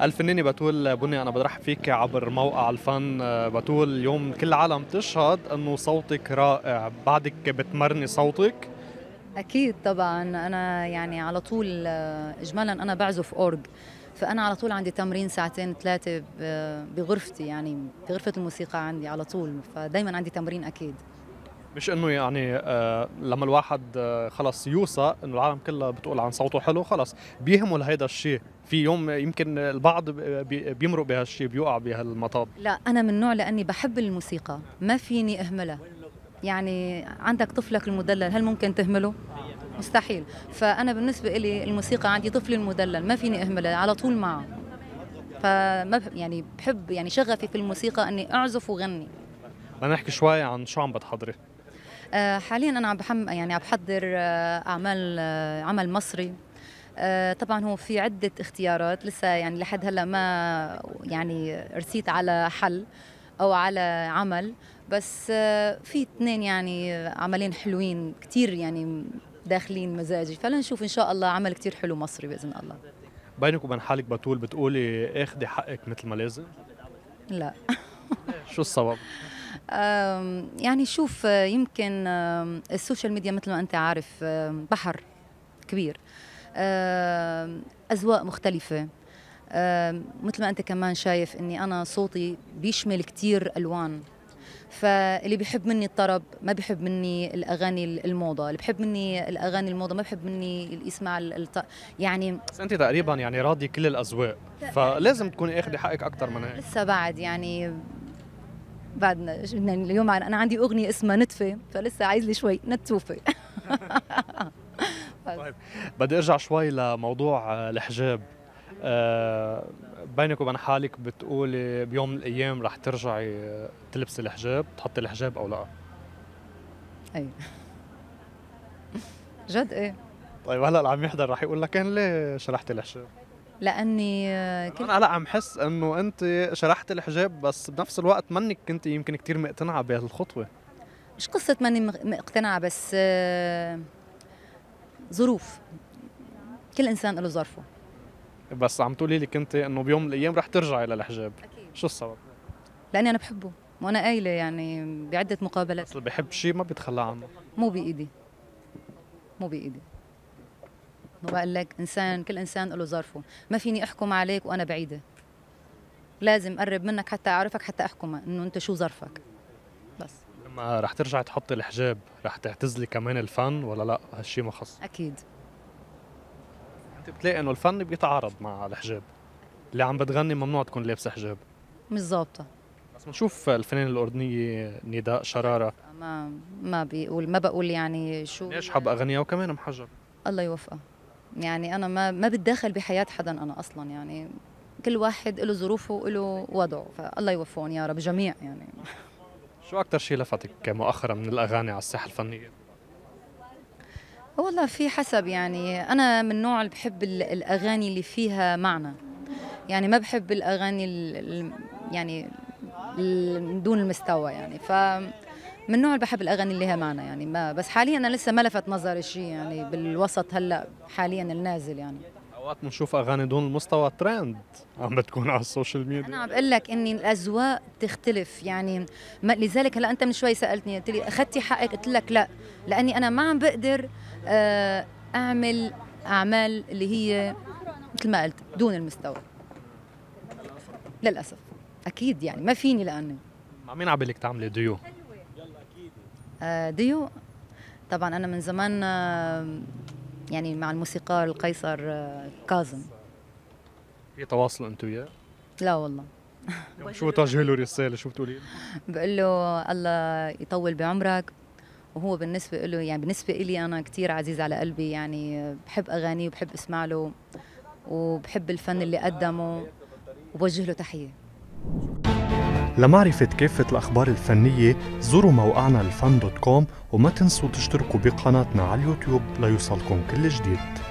الفنانه بتول بني انا برحب فيك عبر موقع الفن بتول اليوم كل العالم تشهد انه صوتك رائع بعدك بتمرني صوتك اكيد طبعا انا يعني على طول اجمالا انا بعزف اورج فانا على طول عندي تمرين ساعتين ثلاثه بغرفتي يعني بغرفه الموسيقى عندي على طول فدايما عندي تمرين اكيد مش انه يعني آه، لما الواحد آه، خلص يوصى انه العالم كلها بتقول عن صوته حلو خلص بيهموا لهيدا الشيء في يوم يمكن البعض بيمرق بهالشيء بيوقع بهالمطاب لا انا من نوع لاني بحب الموسيقى ما فيني اهملها يعني عندك طفلك المدلل هل ممكن تهمله مستحيل فانا بالنسبه لي الموسيقى عندي طفلي المدلل ما فيني اهملها على طول معه فما يعني بحب يعني شغفي في الموسيقى اني اعزف وغني بدنا نحكي شوي عن شو عم بتحضري آه، حاليا انا عم بحم يعني عم بحضر آه، اعمال آه، عمل مصري طبعا هو في عدة اختيارات لسه يعني لحد هلا ما يعني رسيت على حل او على عمل بس في اثنين يعني عملين حلوين كثير يعني داخلين مزاجي فلنشوف ان شاء الله عمل كثير حلو مصري باذن الله بينك وبين حالك بتقول بتقولي إيه، اخدي حقك مثل ما لازم لا شو السبب يعني شوف آه، يمكن السوشيال ميديا مثل ما انت عارف بحر كبير اذواق مختلفه مثل ما انت كمان شايف اني انا صوتي بيشمل كثير الوان فاللي بيحب مني الطرب ما بيحب مني الاغاني الموضه اللي بيحب مني الاغاني الموضه ما بيحب مني يسمع الط... يعني بس انت تقريبا يعني راضي كل الاذواق فلازم تكوني اخذي حقك اكثر من هيك لسه بعد يعني بعد يعني اليوم انا عندي اغنيه اسمها نتفه فلسه عايز لي شوي نتوفه طيب بدي ارجع شوي لموضوع الحجاب أه بينك وبين حالك بتقولي بيوم من الايام رح ترجعي تلبسي الحجاب تحطي الحجاب او لا اي جد ايه طيب هلا اللي عم يحضر رح يقول لك كان ليه شرحت الحجاب لاني آه، كنت انا لا عم حس انه انت شرحت الحجاب بس بنفس الوقت منك كنت يمكن كثير مقتنعه بهالخطوه مش قصه ماني مقتنعه بس آه، ظروف كل انسان له ظرفه بس عم تقولي لي كنت انه بيوم من الايام رح ترجعي للحجاب اكيد شو السبب لاني انا بحبه وانا قايله يعني بعده مقابلات اللي بحب شيء ما بيتخلى عنه مو بايدي مو بايدي وبقول لك انسان كل انسان له ظرفه ما فيني احكم عليك وانا بعيده لازم اقرب منك حتى اعرفك حتى احكم انه انت شو ظرفك بس لما رح ترجعي تحطي الحجاب رح تعتزلي كمان الفن ولا لا هالشيء ما خص اكيد انت بتلاقي انه الفن بيتعارض مع الحجاب اللي عم بتغني ممنوع تكون لابسه حجاب مش ظابطه بس بنشوف الفنانة الأردنية نداء شرارة ما ما بيقول ما بقول يعني شو ليش حب أغنيها وكمان محجب الله يوفقها يعني انا ما ما بتدخل بحياه حدا انا اصلا يعني كل واحد له ظروفه وله وضعه فالله يوفقهم يا رب جميع يعني شو اكثر شيء لفتك مؤخرا من الاغاني على الساحه الفنيه والله في حسب يعني انا من النوع اللي بحب الاغاني اللي فيها معنى يعني ما بحب الاغاني ال يعني من دون المستوى يعني ف من نوع اللي بحب الاغاني اللي لها معنى يعني ما بس حاليا انا لسه ما لفت نظري شيء يعني بالوسط هلا حاليا النازل يعني اوقات بنشوف اغاني دون المستوى ترند عم بتكون على السوشيال ميديا انا عم بقول لك اني الاذواق بتختلف يعني ما لذلك هلا انت من شوي سالتني قلت لي اخذتي حقك قلت لك لا لاني انا ما عم بقدر آه، اعمل اعمال اللي هي مثل ما قلت دون المستوى للاسف اكيد يعني ما فيني لاني مع مين عم لك تعملي ديو آه، ديو طبعا انا من زمان آه، يعني مع الموسيقار القيصر آه، كاظم في تواصل انت وياه؟ لا والله شو بتوجه له رساله شو بتقولي بقول له الله يطول بعمرك وهو بالنسبه له يعني بالنسبه لي انا كثير عزيز على قلبي يعني بحب اغانيه وبحب اسمع له وبحب الفن اللي قدمه وبوجه له تحيه لمعرفة كافة الأخبار الفنية زوروا موقعنا الفن دوت كوم وما تنسوا تشتركوا بقناتنا على اليوتيوب ليوصلكم كل جديد